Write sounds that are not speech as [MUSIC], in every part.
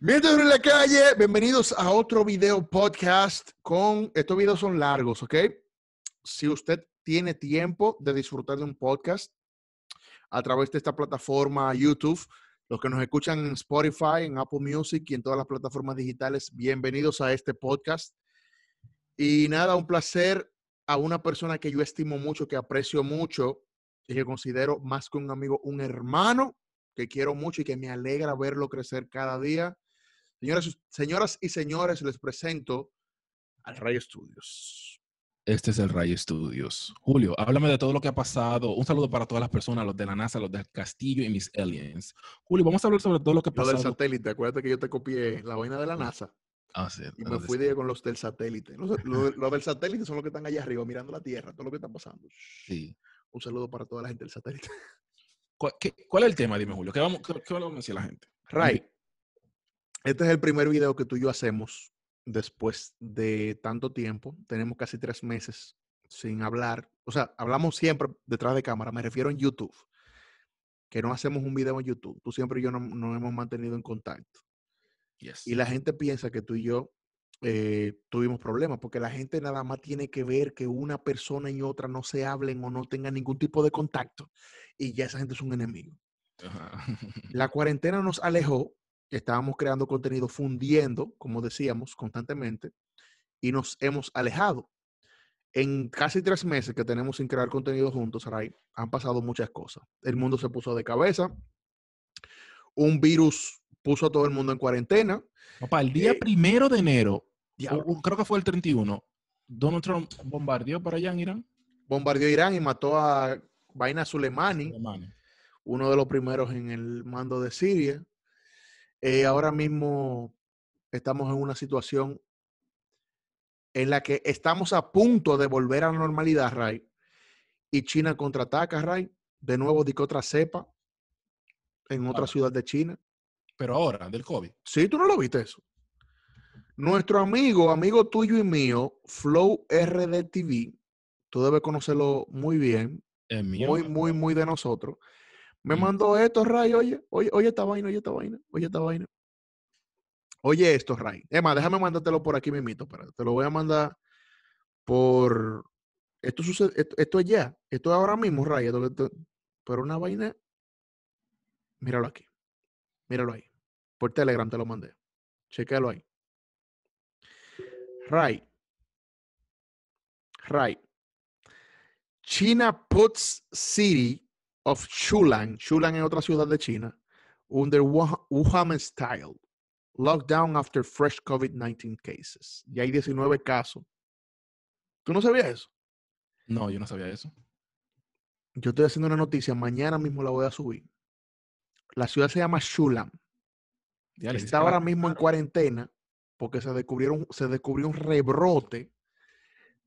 Mientras en la calle, bienvenidos a otro video podcast con, estos videos son largos, ¿ok? Si usted tiene tiempo de disfrutar de un podcast a través de esta plataforma YouTube, los que nos escuchan en Spotify, en Apple Music y en todas las plataformas digitales, bienvenidos a este podcast. Y nada, un placer a una persona que yo estimo mucho, que aprecio mucho y que considero más que un amigo, un hermano que quiero mucho y que me alegra verlo crecer cada día Señoras, y señores, les presento al Rayo Studios. Este es el Rayo Studios. Julio, háblame de todo lo que ha pasado. Un saludo para todas las personas, los de la NASA, los del castillo y mis aliens. Julio, vamos a hablar sobre todo lo que ha pasado. Lo del satélite, acuérdate que yo te copié la vaina de la NASA. Ah, sí, y me fui este. de con los del satélite. Los, del satélite son los que están allá arriba mirando la Tierra, todo lo que está pasando. Sí. Un saludo para toda la gente del satélite. ¿Cuál, es el tema? Dime, Julio. ¿Qué, vamos, vamos a decir a la gente? Ray, este es el primer video que tú y yo hacemos después de tanto tiempo. Tenemos casi tres meses sin hablar. O sea, hablamos siempre detrás de cámara. Me refiero en YouTube. Que no hacemos un video en YouTube. Tú siempre y yo nos hemos mantenido en contacto. Yes. Y la gente piensa que tú y yo eh, tuvimos problemas, porque la gente nada más tiene que ver que una persona y otra no se hablen o no tengan ningún tipo de contacto, y ya esa gente es un enemigo. La cuarentena nos alejó estábamos creando contenido fundiendo, como decíamos, constantemente, y nos hemos alejado. En casi tres meses que tenemos sin crear contenido juntos, han pasado muchas cosas. El mundo se puso de cabeza, un virus puso a todo el mundo en cuarentena. Papá, el día eh, primero de enero, creo que fue el 31, Donald Trump bombardeó para allá en Irán. Bombardeó Irán y mató a Vaina Suleimani, Soleimani, uno de los primeros en el mando de Siria. Eh, ahora mismo estamos en una situación en la que estamos a punto de volver a la normalidad, Ray. Y China contraataca, Ray. De nuevo, de otra cepa en otra ciudad de China. Pero ahora, del COVID. Sí, tú no lo viste eso. Nuestro amigo, amigo tuyo y mío, Flow RD tú debes conocerlo muy bien. Es mío. Muy, muy, muy de nosotros. Me mandó esto, Ray, oye, oye, oye esta vaina, oye esta vaina, oye esta vaina. Oye esto, Ray. Es más, déjame mandártelo por aquí mismito, Te lo voy a mandar por... Esto esto, es ya, esto es ahora mismo, Ray. Esto, pero una vaina... Míralo aquí. Míralo ahí. Por Telegram te lo mandé. Chequéalo ahí. Ray. Ray. China puts City of Shulan, Shulan en otra ciudad de China, under Wuhan style, lockdown after fresh COVID-19 cases. Ya hay 19 casos. ¿Tú no sabías eso? No, yo no sabía eso. Yo estoy haciendo una noticia, mañana mismo la voy a subir. La ciudad se llama Shulan. Está ahora mismo en cuarentena porque se, descubrieron, se descubrió un rebrote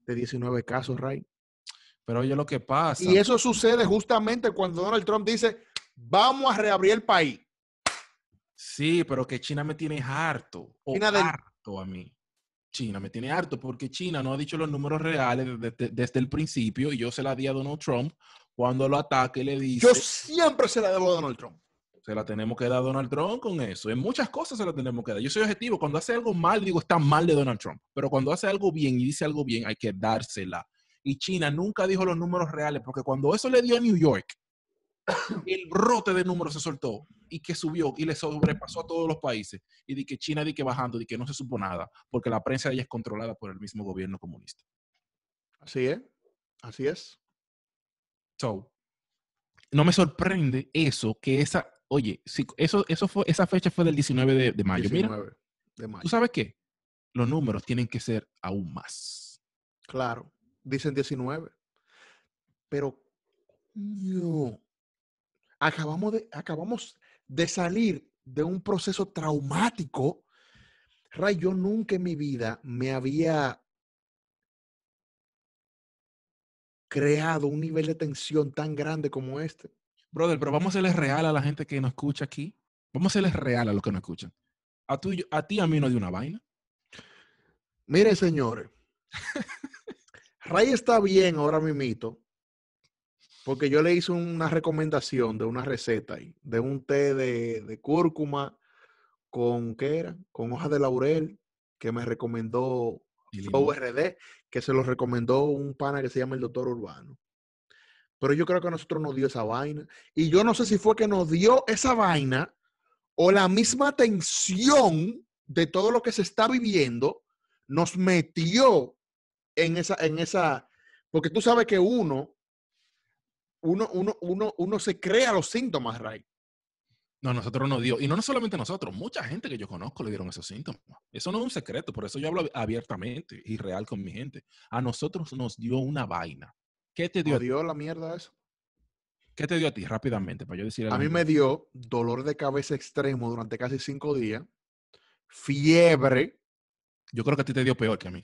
de 19 casos, Ray. Pero oye lo que pasa. Y eso sucede justamente cuando Donald Trump dice, vamos a reabrir el país. Sí, pero que China me tiene harto. China harto a mí. China me tiene harto porque China no ha dicho los números reales desde, el principio y yo se la di a Donald Trump cuando lo ataque le dice. Yo siempre se la debo a Donald Trump. Se la tenemos que dar a Donald Trump con eso. En muchas cosas se la tenemos que dar. Yo soy objetivo. Cuando hace algo mal, digo, está mal de Donald Trump. Pero cuando hace algo bien y dice algo bien, hay que dársela y China nunca dijo los números reales, porque cuando eso le dio a New York, el brote de números se soltó y que subió y le sobrepasó a todos los países. Y de que China, di que bajando, de que no se supo nada, porque la prensa ya es controlada por el mismo gobierno comunista. Así es, así es. So, no me sorprende eso, que esa, oye, si eso, eso fue, esa fecha fue del 19 de, mayo. 19 de mayo. ¿Tú sabes qué? Los números tienen que ser aún más. Claro dicen 19. Pero mm. acabamos, de, acabamos de salir de un proceso traumático. Ray, yo nunca en mi vida me había creado un nivel de tensión tan grande como este. Brother, pero vamos a serles real a la gente que nos escucha aquí. Vamos a serles real a los que nos escuchan. A, tú, a ti a mí no de una vaina. mire señores, [LAUGHS] Ray está bien ahora mismo, porque yo le hice una recomendación de una receta ahí, de un té de, cúrcuma con, ¿qué era? Con hoja de laurel, que me recomendó ORD, que se lo recomendó un pana que se llama el doctor Urbano. Pero yo creo que a nosotros nos dio esa vaina. Y yo no sé si fue que nos dio esa vaina o la misma tensión de todo lo que se está viviendo nos metió en esa, en esa, porque tú sabes que uno, uno, uno, uno, uno se crea los síntomas, Ray. No, nosotros nos dio. Y no, no solamente nosotros, mucha gente que yo conozco le dieron esos síntomas. Eso no es un secreto, por eso yo hablo abiertamente y real con mi gente. A nosotros nos dio una vaina. ¿Qué te dio? ¿Te dio la mierda eso? ¿Qué te dio a ti rápidamente para yo decir? A mí me dio dolor de cabeza extremo durante casi cinco días, fiebre. Yo creo que a ti te dio peor que a mí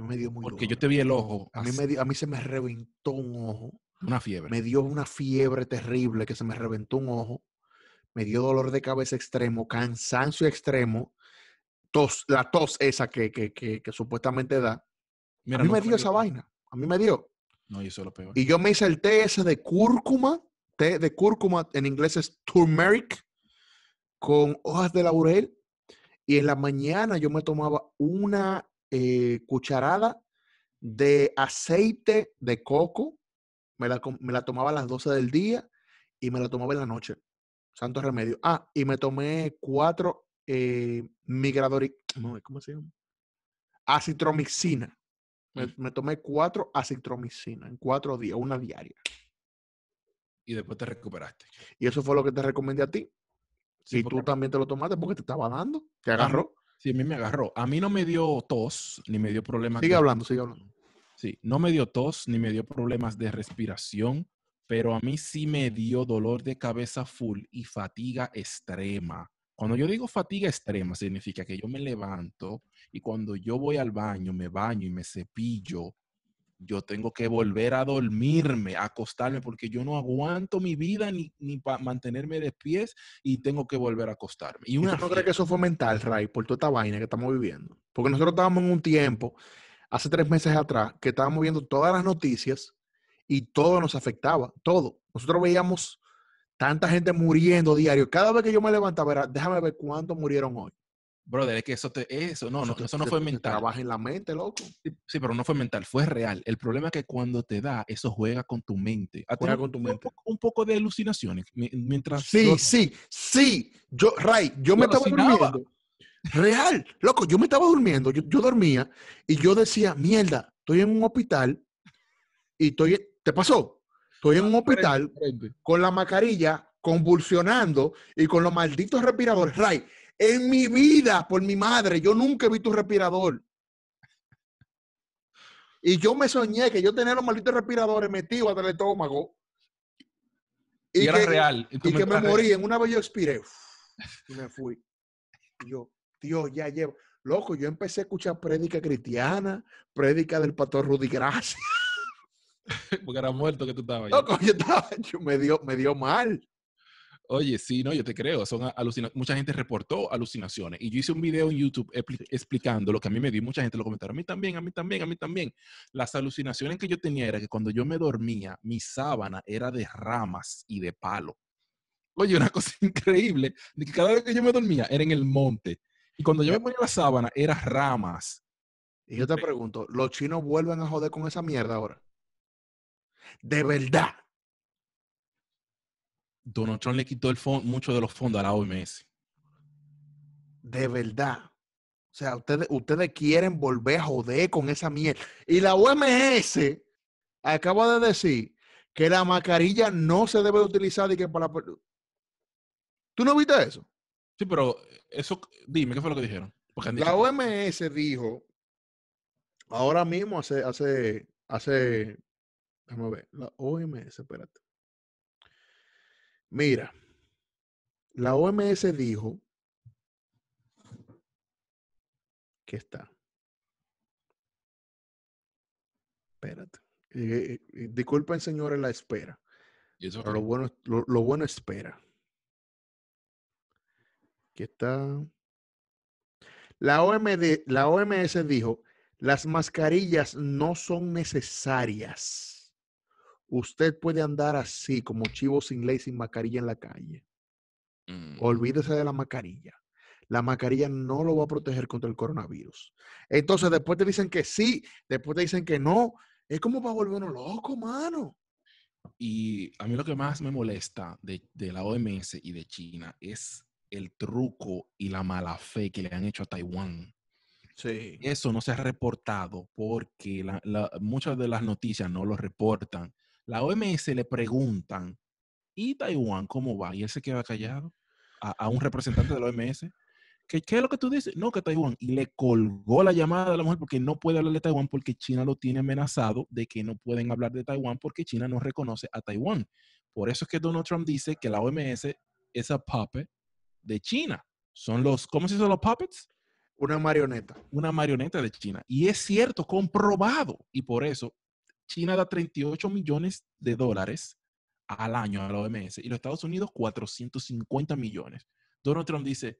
me dio Porque yo te vi el ojo. A mí, me a mí se me reventó un ojo. Una fiebre. Me dio una fiebre terrible que se me reventó un ojo. Me dio dolor de cabeza extremo, cansancio extremo, tos, la tos esa que, supuestamente da. a mí me dio esa vaina. A mí me dio. No, eso es lo peor. Y yo me hice el té ese de cúrcuma, té de cúrcuma, en inglés es turmeric, con hojas de laurel. Y en la mañana yo me tomaba una eh, cucharada de aceite de coco. Me la, tomaba a las 12 del día y me la tomaba en la noche. Santo remedio. Ah, y me tomé cuatro eh, migradori... No, ¿cómo se llama? Acitromicina. Me, mm. tomé cuatro acitromicina en cuatro días, una diaria. Y después te recuperaste. Y eso fue lo que te recomendé a ti. Si tú también te lo tomaste porque te estaba dando, te agarró. Sí, a mí me agarró. A mí no me dio tos, ni me dio problemas. Sigue hablando, sigue hablando. Sí, no me dio tos, ni me dio problemas de respiración, pero a mí sí me dio dolor de cabeza full y fatiga extrema. Cuando yo digo fatiga extrema, significa que yo me levanto y cuando yo voy al baño, me baño y me cepillo, yo tengo que volver a dormirme, a acostarme, porque yo no aguanto mi vida ni, ni para mantenerme de pies y tengo que volver a acostarme. ¿Y una no cree que eso fue mental, Ray, por toda esta vaina que estamos viviendo? Porque nosotros estábamos en un tiempo, hace tres meses atrás, que estábamos viendo todas las noticias y todo nos afectaba, todo. Nosotros veíamos tanta gente muriendo diario. Cada vez que yo me levantaba, déjame ver cuántos murieron hoy. Brother, es que eso, eso, no, no, fue mental. Trabaja en la mente, loco. Sí, pero no fue mental, fue real. El problema es que cuando te da, eso juega con tu mente. juega con tu mente. Un poco, de alucinaciones mientras. Sí, sí, sí. Yo, Ray, yo, me estaba durmiendo. Real, loco, yo me estaba durmiendo. Yo, yo, dormía y yo decía, mierda, estoy en un hospital y estoy. ¿Te pasó? Estoy en ah, un hospital con la mascarilla convulsionando y con los malditos respiradores. Ray en mi vida, por mi madre, yo nunca vi tu respirador. Y yo me soñé que yo tenía los malditos respiradores metidos hasta el estómago. Y, era real. Y, que me morí. En una vez yo expiré. y me fui. Y yo, Dios, ya llevo. Loco, yo empecé a escuchar prédica cristiana, prédica del pastor Rudy gracias [LAUGHS] Porque era muerto que tú estabas. Loco, yo estaba, yo me dio, me dio mal. Oye, sí, no, yo te creo. Son alucinaciones. Mucha gente reportó alucinaciones. Y yo hice un video en YouTube explicando lo que a mí me dio. Mucha gente lo comentaron. A mí también, a mí también, a mí también. Las alucinaciones que yo tenía era que cuando yo me dormía, mi sábana era de ramas y de palo. Oye, una [LAUGHS] cosa increíble. De que cada vez que yo me dormía era en el monte. Y cuando yo me ponía la sábana, eran ramas. Y yo te pregunto, ¿los chinos vuelven a joder con esa mierda ahora? De verdad. Donald Trump le quitó el mucho de los fondos a la OMS. De verdad. O sea, ustedes, ustedes quieren volver a joder con esa mierda. Y la OMS acaba de decir que la mascarilla no se debe utilizar y que para... ¿Tú no viste eso? Sí, pero eso, dime, ¿qué fue lo que dijeron? la OMS dijo, ahora mismo, hace, hace, hace, déjame ver, la OMS, espérate. Mira, la OMS dijo que está. Espérate. Eh, eh, eh, disculpen, señores, la espera. lo bueno, espera. ¿Qué está. La, OMD, la OMS dijo, las mascarillas no son necesarias usted puede andar así como chivo sin ley, sin mascarilla en la calle. Mm. Olvídese de la mascarilla. La mascarilla no lo va a proteger contra el coronavirus. Entonces, mm. después te dicen que sí, después te dicen que no. Es como para uno loco, mano. Y a mí lo que más me molesta de, la OMS y de China es el truco y la mala fe que le han hecho a Taiwán. Sí. Eso no se ha reportado porque muchas de las noticias no lo reportan la OMS le preguntan, ¿y Taiwán cómo va? Y él se queda callado a, un representante de la OMS. ¿Qué, ¿Qué, es lo que tú dices? No, que Taiwán. Y le colgó la llamada a la mujer porque no puede hablar de Taiwán porque China lo tiene amenazado de que no pueden hablar de Taiwán porque China no reconoce a Taiwán. Por eso es que Donald Trump dice que la OMS es a puppet de China. Son los, ¿cómo se dice los puppets? Una marioneta. Una marioneta de China. Y es cierto, comprobado. Y por eso China da 38 millones de dólares al año a la OMS y los Estados Unidos 450 millones. Donald Trump dice,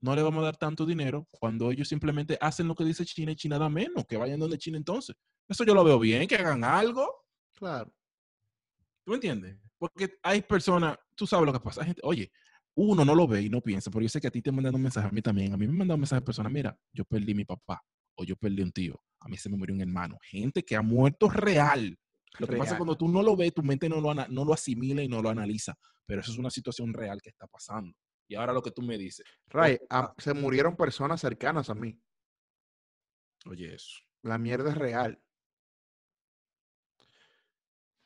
no le vamos a dar tanto dinero cuando ellos simplemente hacen lo que dice China y China da menos, que vayan donde China entonces. Eso yo lo veo bien, que hagan algo. Claro. ¿Tú me entiendes? Porque hay personas, tú sabes lo que pasa. gente, oye, uno no lo ve y no piensa, porque yo sé que a ti te mandan un mensaje, a mí también. A mí me han un mensaje de personas, mira, yo perdí mi papá, o yo perdí un tío, a mí se me murió un hermano. Gente que ha muerto real. Lo que pasa cuando tú no lo ves, tu mente no lo, asimila y no lo analiza, pero eso es una situación real que está pasando. Y ahora lo que tú me dices. Pues, Ray, ah se murieron personas cercanas a mí. Oye, eso. La mierda es real.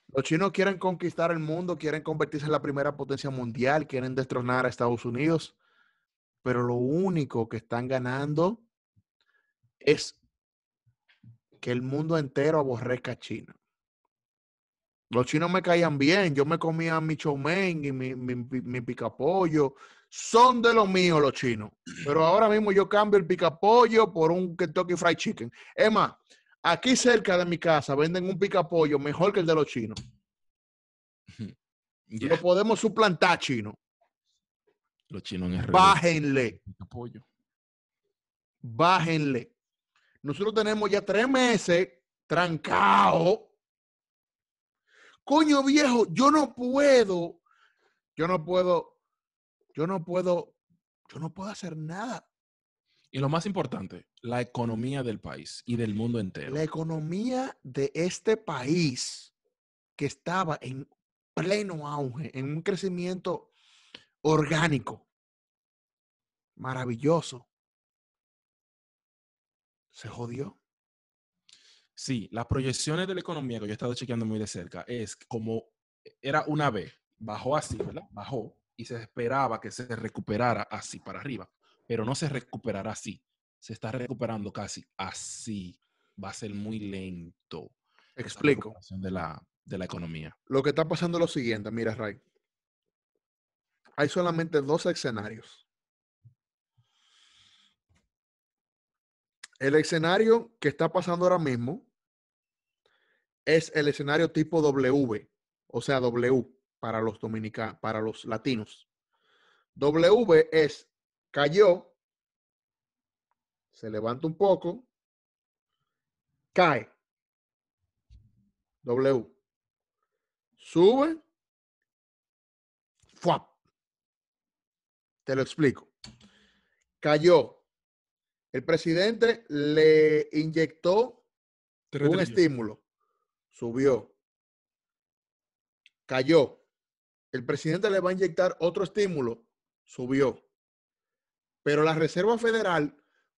Los chinos quieren conquistar el mundo, quieren convertirse en la primera potencia mundial, quieren destronar a Estados Unidos, pero lo único que están ganando es que el mundo entero aborrezca a China. Los chinos me caían bien, yo me comía mi chow y mi, mi, mi picapollo. Son de los míos los chinos. Pero ahora mismo yo cambio el picapollo por un Kentucky Fried Chicken. Emma, aquí cerca de mi casa venden un picapollo mejor que el de los chinos. [LAUGHS] Lo podemos suplantar chino. Los chinos en el Bájenle. Bájenle. Nosotros tenemos ya tres meses trancado. Coño viejo, yo no puedo, yo no puedo, yo no puedo, yo no puedo hacer nada. Y lo más importante, la economía del país y del mundo entero. La economía de este país que estaba en pleno auge, en un crecimiento orgánico, maravilloso, se jodió. Sí, las proyecciones de la economía que yo he estado chequeando muy de cerca es como era una vez. bajó así, ¿verdad? Bajó y se esperaba que se recuperara así para arriba, pero no se recuperará así. Se está recuperando casi así. Va a ser muy lento. Explico. De la, de la economía. Lo que está pasando es lo siguiente, mira, Ray. Hay solamente dos escenarios. el escenario que está pasando ahora mismo es el escenario tipo W, o sea, W para los dominicanos, para los latinos. W es cayó, se levanta un poco, cae. W. Sube. Fuap. Te lo explico. Cayó, el presidente le inyectó un estímulo, subió, cayó. El presidente le va a inyectar otro estímulo, subió. Pero la Reserva Federal,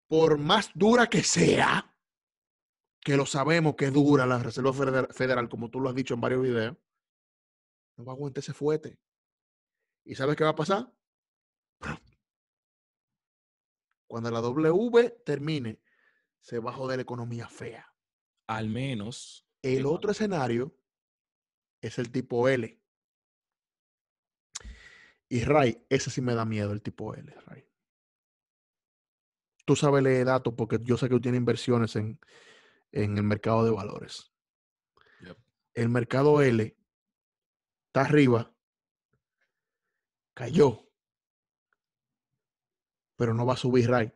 por más dura que sea, que lo sabemos que dura la Reserva Federal, como tú lo has dicho en varios videos, no va a aguantar ese fuete. ¿Y sabes qué va a pasar? Cuando la W termine, se bajó de la economía fea. Al menos. El otro escenario es el tipo L. Y Ray, ese sí me da miedo, el tipo L, Tú sabes leer datos porque yo sé que tú tienes inversiones en, el mercado de valores. El mercado L está arriba, cayó, pero no va a subir Ray.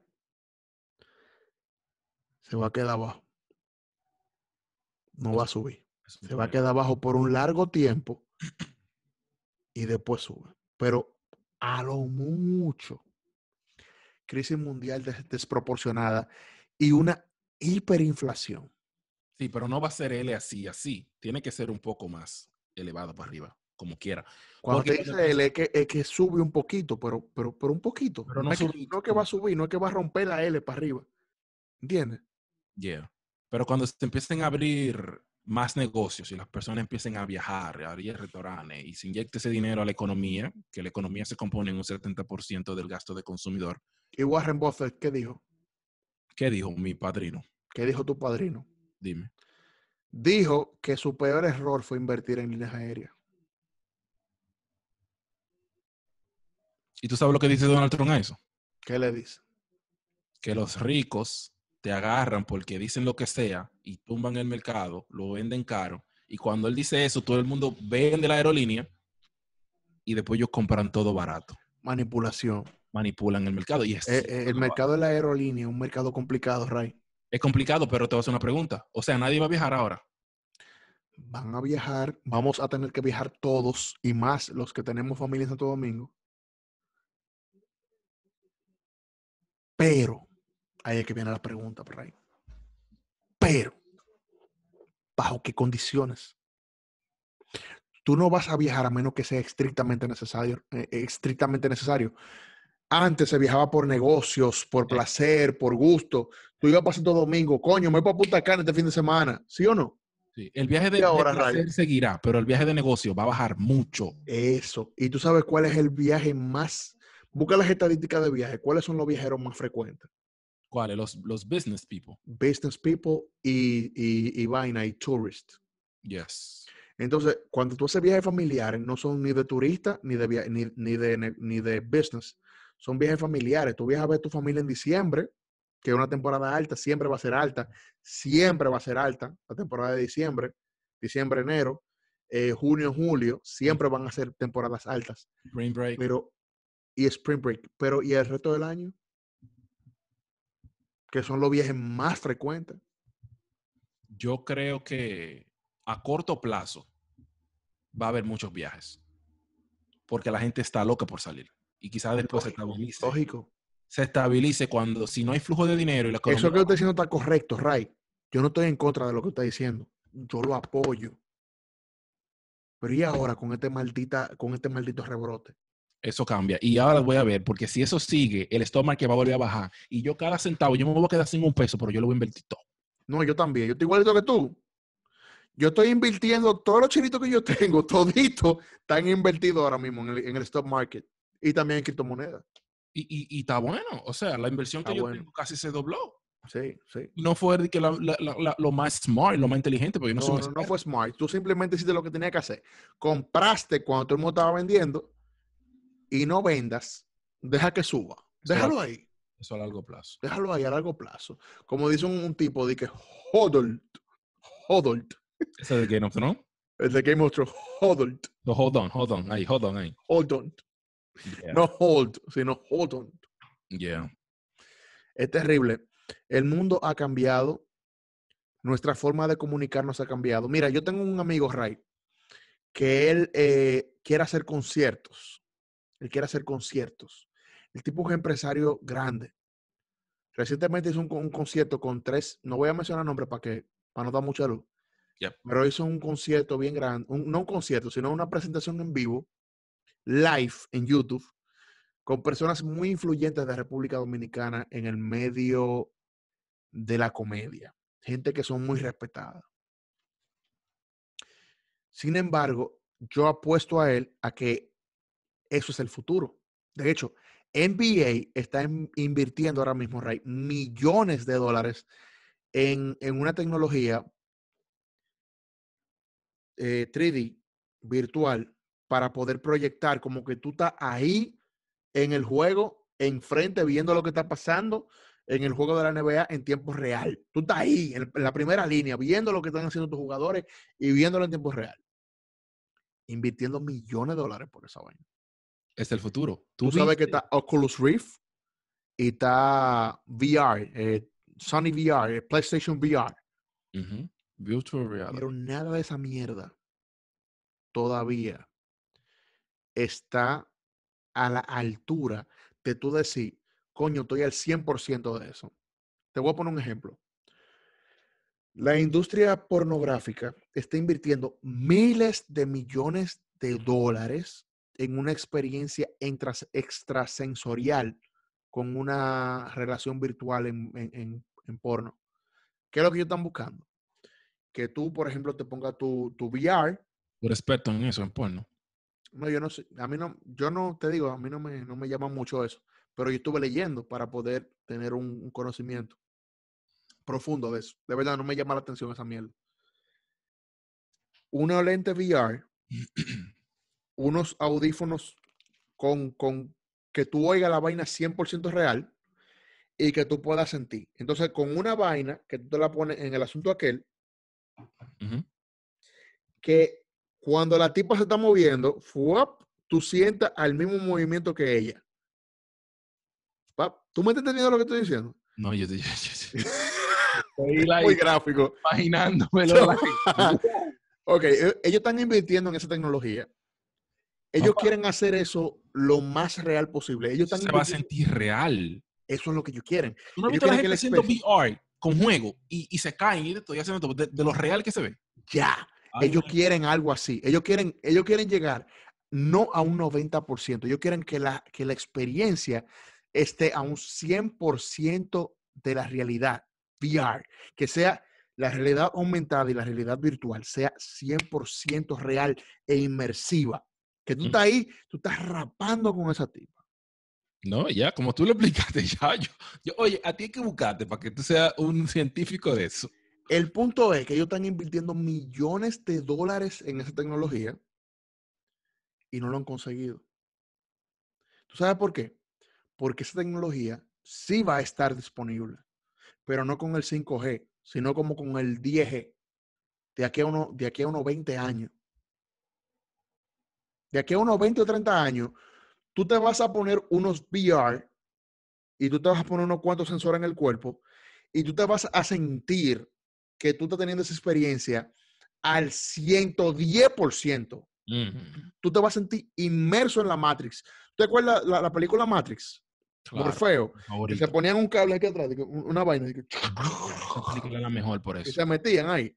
Se va a quedar abajo. No va a subir. Se va a quedar abajo por un largo tiempo y después sube. Pero a lo mucho. Crisis mundial desproporcionada y una hiperinflación. Sí, pero no va a ser L así, así. Tiene que ser un poco más elevado para arriba como quiera. Cuando te dice L es que, sube un poquito, pero, pero, pero un poquito. Pero no, es que, va a subir, no es que va a romper la L para arriba. ¿Entiendes? Yeah. Pero cuando se empiecen a abrir más negocios y las personas empiecen a viajar, a abrir restaurantes y se inyecte ese dinero a la economía, que la economía se compone en un 70% del gasto de consumidor. ¿Y Warren Buffett qué dijo? ¿Qué dijo mi padrino? ¿Qué dijo tu padrino? Dime. Dijo que su peor error fue invertir en líneas aéreas. ¿Y tú sabes lo que dice Donald Trump a eso? ¿Qué le dice? Que los ricos te agarran porque dicen lo que sea y tumban el mercado, lo venden caro. Y cuando él dice eso, todo el mundo vende la aerolínea y después ellos compran todo barato. Manipulación. Manipulan el mercado. Y es eh, eh, el mercado de la aerolínea es un mercado complicado, Ray. Es complicado, pero te voy a hacer una pregunta. O sea, nadie va a viajar ahora. Van a viajar, vamos a tener que viajar todos y más los que tenemos familia en Santo Domingo. Pero, ahí es que viene la pregunta por ahí. Pero, ¿bajo qué condiciones? Tú no vas a viajar a menos que sea estrictamente necesario. Eh, eh, estrictamente necesario. Antes se viajaba por negocios, por placer, por gusto. Tú ibas pasando Domingo, coño, me voy para Punta Cana este fin de semana, ¿sí o no? Sí. El viaje de, ahora, seguirá, pero el viaje de negocio va a bajar mucho. Eso. ¿Y tú sabes cuál es el viaje más Busca las estadísticas de viaje. ¿Cuáles son los viajeros más frecuentes? ¿Cuáles? Los, los business people. Business people y, y, y vaina y tourist. Yes. Entonces, cuando tú haces viajes familiares, no son ni de turista ni de, ni, ni, de, ni de business. Son viajes familiares. Tú viajas a ver a tu familia en diciembre, que es una temporada alta, siempre va a ser alta. Siempre va a ser alta la temporada de diciembre, diciembre, enero. Eh, junio, julio, mm. siempre van a ser temporadas altas. Rain break. Pero y Spring Break, pero ¿y el resto del año? Que son los viajes más frecuentes. Yo creo que a corto plazo va a haber muchos viajes, porque la gente está loca por salir y quizás después se estabilice. Lógico. Se estabilice cuando, si no hay flujo de dinero y la Eso que usted diciendo está correcto, Ray. Yo no estoy en contra de lo que está diciendo. Yo lo apoyo. Pero ¿y ahora con este maldita, con este maldito rebrote? Eso cambia. Y ahora voy a ver, porque si eso sigue, el stock market va a volver a bajar. Y yo cada centavo, yo me voy a quedar sin un peso, pero yo lo voy a invertir todo. No, yo también. Yo estoy igualito que tú. Yo estoy invirtiendo todos los chilitos que yo tengo, [LAUGHS] todito, están invertidos ahora mismo en el, stock market y también en criptomonedas. Y, está bueno. O sea, la inversión que yo casi se dobló. Sí, sí. No fue que lo más smart, lo más inteligente, porque no, no, no fue smart. Tú simplemente hiciste lo que tenía que hacer. Compraste cuando todo el mundo estaba vendiendo y no vendas, deja que suba. Déjalo ahí. Eso a largo plazo. Déjalo ahí a largo plazo. Como dice un, un tipo de que Hold hold ¿Es el de Game of Thrones? Es de Game of Thrones, No, hold on, hold on, ahí, hold on, Hold on. No hold, sino hold on. Yeah. Es terrible. El mundo ha cambiado. Nuestra forma de comunicarnos ha cambiado. Mira, yo tengo un amigo, Ray, que él eh, quiere hacer conciertos él quiere hacer conciertos. El tipo es un empresario grande. Recientemente hizo un, concierto con tres, no voy a mencionar nombres para que para no dar mucha luz, pero hizo un concierto bien grande, no un concierto, sino una presentación en vivo, live en YouTube, con personas muy influyentes de República Dominicana en el medio de la comedia, gente que son muy respetadas. Sin embargo, yo apuesto a él a que eso es el futuro. De hecho, NBA está invirtiendo ahora mismo, Ray, millones de dólares en, una tecnología 3D eh, virtual para poder proyectar como que tú estás ahí en el juego, enfrente, viendo lo que está pasando en el juego de la NBA en tiempo real. Tú estás ahí, en la primera línea, viendo lo que están haciendo tus jugadores y viéndolo en tiempo real. Invirtiendo millones de dólares por esa vaina es el futuro. Tú, sabes que está Oculus Rift y está VR, eh, Sony VR, eh, PlayStation VR. Virtual Pero nada de esa mierda todavía está a la altura de tú decir, coño, estoy al 100% de eso. Te voy a poner un ejemplo. La industria pornográfica está invirtiendo miles de millones de dólares en una experiencia extrasensorial con una relación virtual en, porno. ¿Qué es lo que ellos están buscando? Que tú, por ejemplo, te pongas tu, tu VR. Por respeto en eso, en porno. No, yo no sé. A mí no, yo no te digo, a mí no me, no me llama mucho eso. Pero yo estuve leyendo para poder tener un, un conocimiento profundo de eso. De verdad, no me llama la atención esa mierda. Una lente VR [CLEARS THROAT] unos audífonos con, con que tú oigas la vaina 100% real y que tú puedas sentir. Entonces, con una vaina que tú te la pones en el asunto aquel, que cuando la tipa se está moviendo, ¡fuap! tú sientas al mismo movimiento que ella. ¿Tú me estás entendiendo lo que estoy diciendo? No, yo, [LAUGHS] estoy [LAUGHS] muy gráfico. Imaginándomelo. [LAUGHS] ok, e, ellos están invirtiendo en esa tecnología ellos quieren hacer eso lo más real posible. Ellos se va a sentir real. Eso es lo que ellos quieren. ¿Tú no quieren la gente haciendo VR con juego y, y se caen y de, de, lo real que se ve? Ya. ellos quieren algo así. Ellos quieren, ellos quieren llegar no a un 90%. Ellos quieren que la, que la experiencia esté a un 100% de la realidad VR. Que sea la realidad aumentada y la realidad virtual sea 100% real e inmersiva. Que tú estás ahí, tú estás rapando con esa tipa. No, ya, como tú lo explicaste, [LAUGHS] ya, yo, yo oye, a ti hay que buscarte para que tú seas un científico de eso. El punto es que ellos están invirtiendo millones de dólares en esa tecnología y no lo han conseguido. ¿Tú sabes por qué? Porque esa tecnología sí va a estar disponible, pero no con el 5G, sino como con el 10G, de aquí uno, de aquí a unos 20 años de aquí a unos 20 o 30 años, tú te vas a poner unos VR y tú te vas a poner unos cuantos sensores en el cuerpo y tú te vas a sentir que tú estás teniendo esa experiencia al 110%. Tú te vas a sentir inmerso en la Matrix. ¿Te acuerdas la, película Matrix? Morfeo. se ponían un cable aquí atrás, una vaina. Esa la mejor por eso. Y se metían ahí.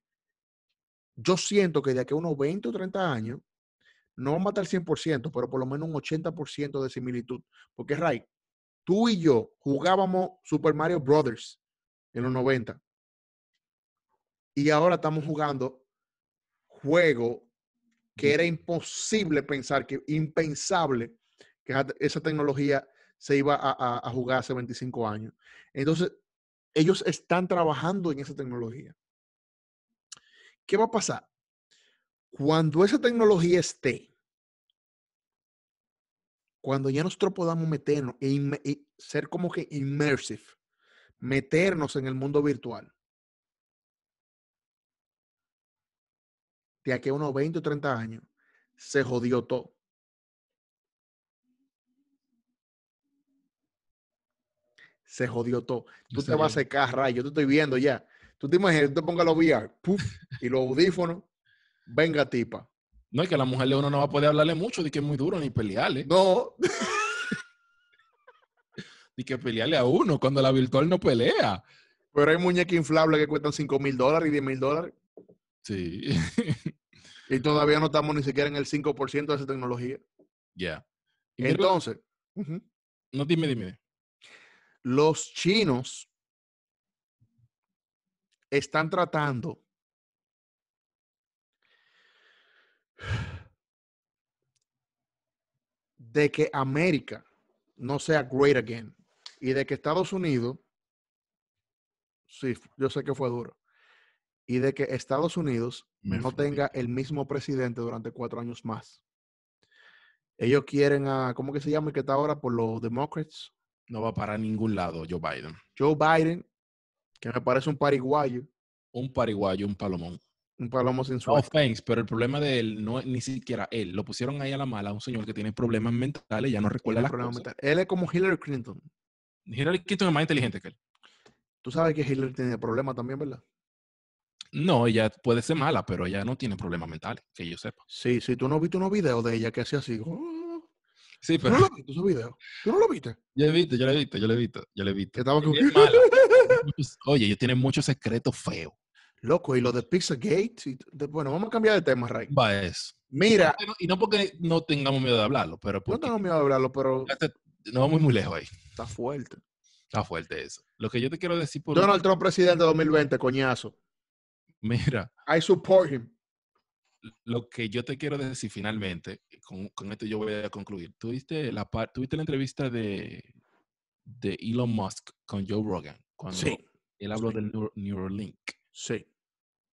Yo siento que de aquí a unos 20 o 30 años, no va a matar 100%, pero por lo menos un 80% de similitud. Porque, Ray, tú y yo jugábamos Super Mario Brothers en los 90. Y ahora estamos jugando juego que era imposible pensar, que impensable que esa tecnología se iba a, a jugar hace 25 años. Entonces, ellos están trabajando en esa tecnología. ¿Qué va a pasar? Cuando esa tecnología esté, cuando ya nosotros podamos meternos e y ser como que immersive, meternos en el mundo virtual, de aquí a unos 20 o 30 años, se jodió todo. Se jodió todo. Tú te vas a secar, rayo, yo te estoy viendo ya. Tú te imaginas, tú te pongas los VR, puff, y los audífonos, venga tipa. No, es que a la mujer de uno no va a poder hablarle mucho, de que es muy duro ni pelearle. No. y [LAUGHS] que pelearle a uno cuando la virtual no pelea. Pero hay muñecas inflables que cuestan 5 mil dólares y 10 mil dólares. Sí. [LAUGHS] y todavía no estamos ni siquiera en el 5% de esa tecnología. Ya. Entonces. No, dime, dime. Los chinos están tratando de que América no sea great again y de que Estados Unidos, sí, yo sé que fue duro, y de que Estados Unidos no tenga el mismo presidente durante cuatro años más. Ellos quieren a, ¿cómo que se llama ¿Y que está ahora por los Demócratas? No va para ningún lado Joe Biden. Joe Biden, que me parece un pariguayo. Un pariguayo, un palomón. Un palomo sin suerte. No pero el problema de él no ni siquiera él. Lo pusieron ahí a la mala, un señor que tiene problemas mentales, ya no recuerda las cosas. Él es como Hillary Clinton. Hillary Clinton es más inteligente que él. Tú sabes que Hillary tiene problemas también, ¿verdad? No, ella puede ser mala, pero ella no tiene problemas mentales, que yo sepa. Sí, sí, tú no viste unos videos de ella que hacía así. Oh. Sí, pero. ¿Tú no lo viste esos videos? ¿Tú no lo viste? Yo lo he visto, yo lo he visto, yo lo he visto, yo lo he visto. Estaba [LAUGHS] Oye, ellos tienen muchos secretos feos. Loco, y lo de Pizzagate, bueno, vamos a cambiar de tema, Ray. Va eso. Mira. Y no, porque no tengamos miedo de hablarlo, pero. No tengo miedo de hablarlo, pero. no vamos muy lejos ahí. Está fuerte. Está fuerte eso. Lo que yo te quiero decir por. Donald Trump, presidente de 2020, coñazo. Mira. I support him. Lo que yo te quiero decir finalmente, con, esto yo voy a concluir. Tuviste la, la entrevista de, Elon Musk con Joe Rogan. sí. Él habló del Neuralink. Sí.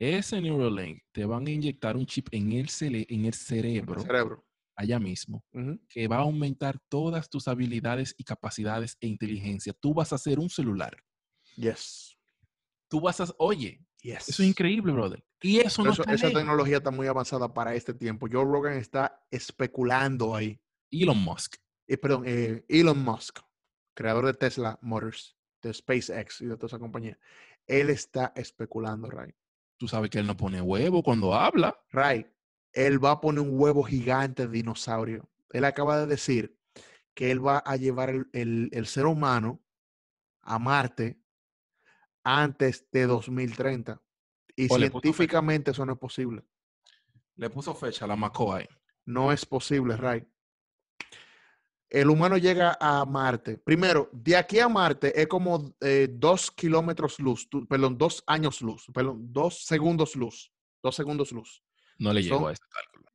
Ese Neuralink te van a inyectar un chip en el, en el cerebro, cerebro, allá mismo, que va a aumentar todas tus habilidades y capacidades e inteligencia. Tú vas a ser un celular. Yes. Tú vas a, oye, yes. eso es increíble, brother. Y eso, Esa tecnología está muy avanzada para este tiempo. Joe Rogan está especulando ahí. Elon Musk. Eh, perdón, eh, Elon Musk, creador de Tesla Motors, de SpaceX y de toda esa compañía. Él está especulando, right. Tú sabes que él no pone huevo cuando habla. Right. Él va a poner un huevo gigante de dinosaurio. Él acaba de decir que él va a llevar el, ser humano a Marte antes de 2030. Y científicamente eso no es posible. Le puso fecha a la ahí. No es posible, Ray el humano llega a Marte. Primero, de aquí a Marte es como eh, dos kilómetros luz, perdón, dos años luz, perdón, dos segundos luz, dos segundos luz. No le llegó a este cálculo.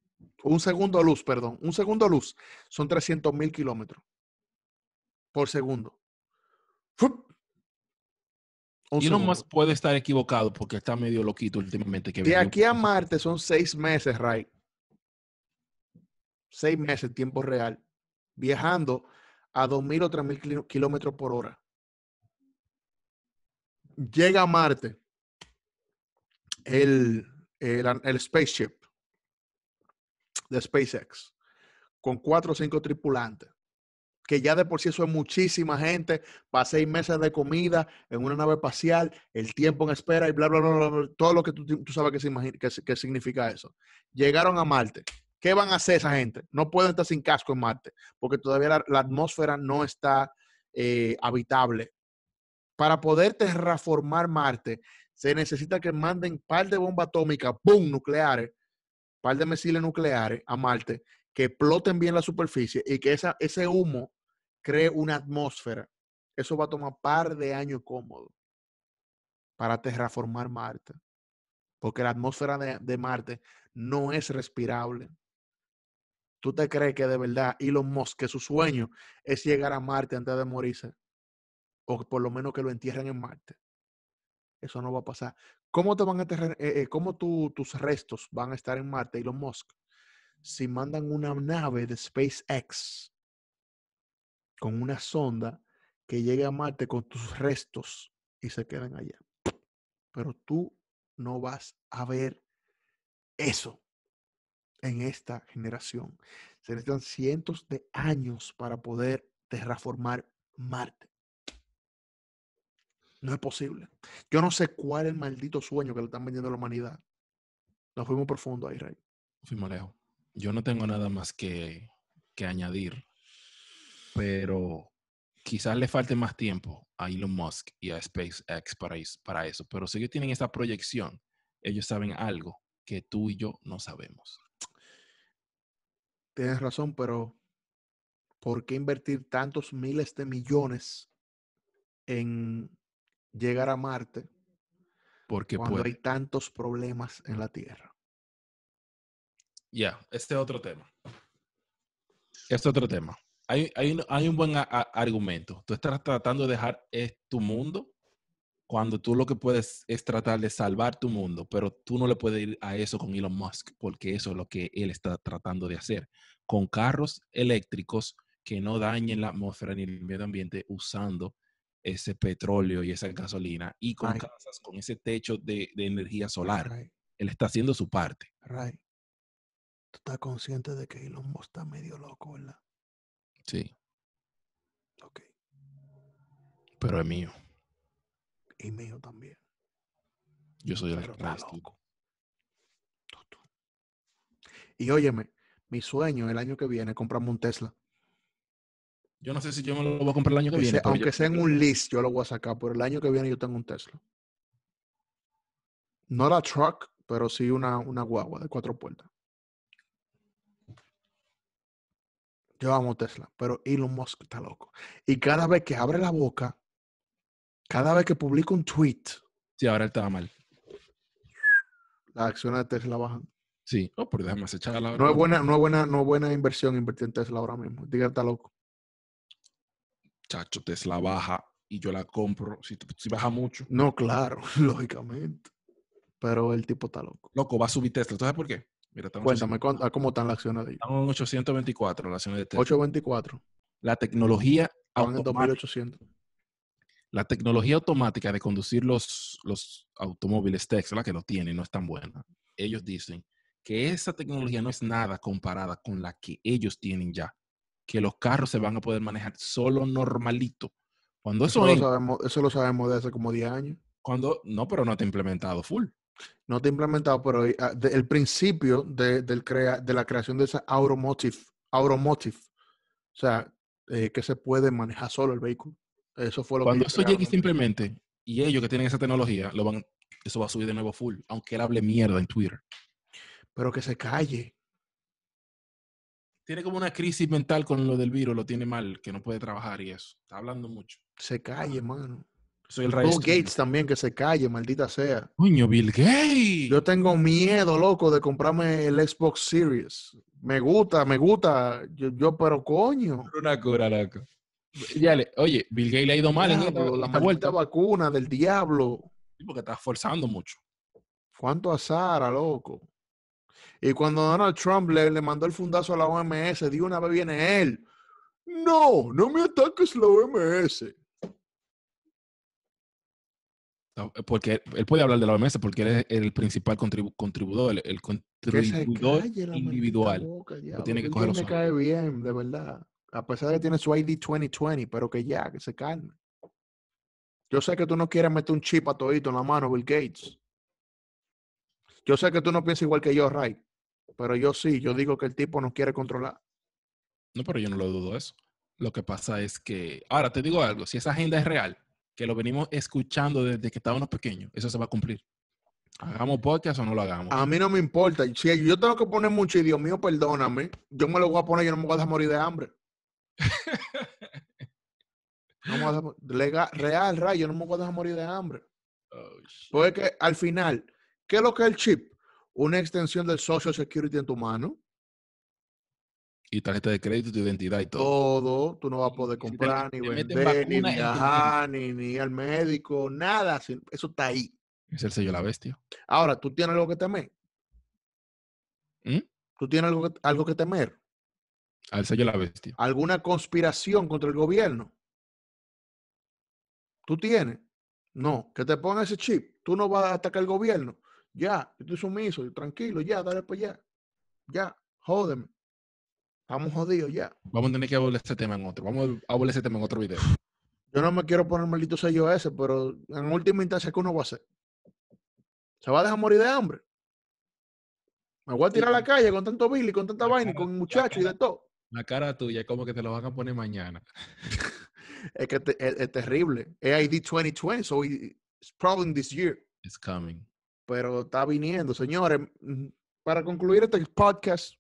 Un segundo luz, perdón, un segundo luz. Son 300 mil kilómetros por segundo. y uno más puede estar equivocado porque está medio loquito últimamente. de aquí a Marte son seis meses, Ray. Seis meses, tiempo real viajando a 2.000 o 3.000 kilómetros por hora. Llega a Marte el, el, el spaceship de SpaceX con cuatro o cinco tripulantes que ya de por sí eso es muchísima gente, para seis meses de comida en una nave espacial, el tiempo en espera y bla, bla, bla, todo lo que tú, sabes que, significa eso. Llegaron a Marte. ¿Qué van a hacer esa gente? No pueden estar sin casco en Marte, porque todavía la, atmósfera no está eh, habitable. Para poder terraformar Marte, se necesita que manden un par de bombas atómicas, boom, nucleares, un par de misiles nucleares a Marte, que exploten bien la superficie y que ese humo cree una atmósfera. Eso va a tomar par de años cómodo para terraformar Marte, porque la atmósfera de Marte no es respirable. ¿Tú te crees que de verdad Elon Musk, que su sueño es llegar a Marte antes de morirse? O por lo menos que lo entierren en Marte. Eso no va a pasar. ¿Cómo, te van a enterrar, eh, eh, tus restos van a estar en Marte, Elon Musk? Si mandan una nave de SpaceX con una sonda que llegue a Marte con tus restos y se quedan allá. Pero tú no vas a ver eso en esta generación. Se necesitan cientos de años para poder terraformar Marte. No es posible. Yo no sé cuál es el maldito sueño que le están vendiendo a la humanidad. Nos fuimos profundo ahí, Rey. Fuimos lejos. Yo no tengo nada más que, que añadir, pero quizás le falte más tiempo a Elon Musk y a SpaceX para, para eso. Pero si ellos tienen esa proyección, ellos saben algo que tú y yo no sabemos. Tienes razón, pero ¿por qué invertir tantos miles de millones en llegar a Marte? Porque cuando hay tantos problemas en la Tierra. Ya, este es otro tema. Este es otro tema. Hay, hay, un buen argumento. Tú estás tratando de dejar eh, tu mundo cuando tú lo que puedes es tratar de salvar tu mundo, pero tú no le puedes ir a eso con Elon Musk, porque eso es lo que él está tratando de hacer, con carros eléctricos que no dañen la atmósfera ni el medio ambiente usando ese petróleo y esa gasolina y con casas con ese techo de, energía solar. Él está haciendo su parte. Right. Tú estás consciente de que Elon Musk está medio loco, ¿verdad? Sí. Ok. Pero es mío y mío también. Yo soy el Y óyeme, mi sueño el año que viene comprarme un Tesla. Yo no sé si yo me lo voy a comprar el año que, viene. aunque sea en un list, yo lo voy a sacar, pero el año que viene yo tengo un Tesla. No la truck, pero sí una, una guagua de cuatro puertas. Yo amo Tesla, pero Elon Musk está loco. Y cada vez que abre la boca, cada vez que publico un tweet. Sí, ahora él estaba mal. Las acciones de Tesla bajan. Sí, oh, pero déjame echarla No es buena, no es buena, no buena inversión invertir en Tesla ahora mismo. Diga, está loco. Chacho, Tesla baja y yo la compro. Si, si baja mucho. No, claro, [LAUGHS] lógicamente. Pero el tipo está loco. Loco, va a subir Tesla. ¿Tú sabes por qué? Cuéntame, ¿cómo están las acciones de ahí? Están en 824 las acciones de Tesla. 824. La tecnología Están en 2800 la tecnología automática de conducir los, los automóviles Tesla, que no tienen, no es tan buena. Ellos dicen que esa tecnología no es nada comparada con la que ellos tienen ya, que los carros se van a poder manejar solo normalito. Cuando eso, lo, sabemos, eso de hace como 10 años. Cuando, no, pero no está implementado full. No está implementado, pero eh, ah, el principio de, del de la creación de esa automotive, o sea, eh, que se puede manejar solo el vehículo. Eso fue lo Cuando eso llegue simplemente, y ellos que tienen esa tecnología, lo van, eso va a subir de nuevo full, aunque él hable mierda en Twitter. Pero que se calle. Tiene como una crisis mental con lo del virus, lo tiene mal, que no puede trabajar y eso. Está hablando mucho. Se calle, mano. Soy el Bill Gates también, que se calle, maldita sea. Coño, Bill Gates. Yo tengo miedo, loco, de comprarme el Xbox Series. Me gusta, me gusta. Yo, yo pero coño. Una cura, oye, Bill Gates le ha ido mal en la vuelta vacuna del diablo. porque está forzando mucho. ¿Cuánto azar, loco? Y cuando Donald Trump le, mandó el fundazo a la OMS, de una vez viene él. No, no me ataques la OMS. Porque él puede hablar de la OMS porque él es el principal contribuidor, el, contribuidor individual. tiene me cae bien, de verdad a pesar de que tiene su ID 2020, pero que ya, que se calme. Yo sé que tú no quieres meter un chip a todito en la mano, Bill Gates. Yo sé que tú no piensas igual que yo, Ray, pero yo sí, yo digo que el tipo nos quiere controlar. No, pero yo no lo dudo eso. Lo que pasa es que, ahora te digo algo, si esa agenda es real, que lo venimos escuchando desde que estábamos pequeños, eso se va a cumplir. Hagamos podcast o no lo hagamos. A mí no me importa. Si yo tengo que poner mucho y Dios mío, perdóname, yo me lo voy a poner, yo no me voy a dejar morir de hambre real, rayo, no me voy a dejar morir de hambre. Oh, Porque al final, ¿qué es lo que es el chip? Una extensión del Social Security en tu mano. Y tarjeta de crédito, tu identidad y todo. Todo, tú no vas a poder comprar, ni vender, ni viajar, ni, al médico, nada. Eso está ahí. Es el sello la bestia. Ahora, ¿tú tienes algo que temer? ¿Mm? ¿Tú tienes algo que temer? al sello la bestia. ¿Alguna conspiración contra el gobierno? ¿Tú tienes? No, que te ponga ese chip. Tú no vas a atacar el gobierno. Ya, estoy sumiso, yo tranquilo, ya, dale pues ya Ya, jódeme. Estamos jodidos ya. Vamos a tener que hablar este tema en otro. Vamos a hablar ese tema en otro video. Yo no me quiero poner maldito sello ese, pero en última instancia, ¿qué uno va a hacer? Se va a dejar morir de hambre. Me voy a tirar a la calle con tanto Billy, con tanta vaina, con muchachos y de todo. La cara tuya es como que te lo van a poner mañana. [LAUGHS] es que es, terrible. AID 2020, so it's probably this year. It's coming. Pero está viniendo, señores. Mm, para concluir este podcast,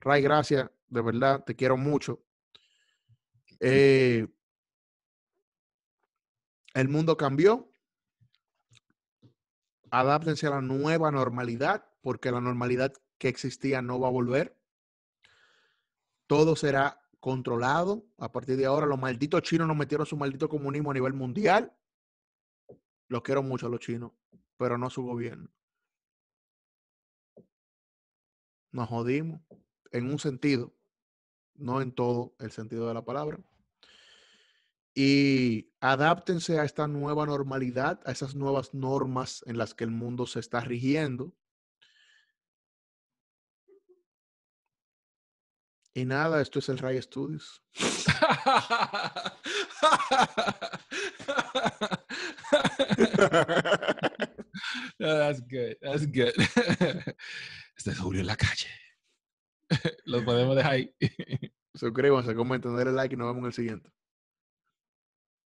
Ray, gracias. De verdad, te quiero mucho. Eh, el mundo cambió. Adáptense a la nueva normalidad, porque la normalidad que existía no va a volver todo será controlado. A partir de ahora, los malditos chinos nos metieron su maldito comunismo a nivel mundial. Los quiero mucho a los chinos, pero no a su gobierno. Nos jodimos en un sentido, no en todo el sentido de la palabra. Y adáptense a esta nueva normalidad, a esas nuevas normas en las que el mundo se está rigiendo. Y nada, esto es el Ray Studios. [LAUGHS] no, that's good, that's good. [LAUGHS] Este es Julio en la calle. [LAUGHS] Los podemos dejar ahí. Suscríbanse, comenten, denle like y nos vemos en el siguiente.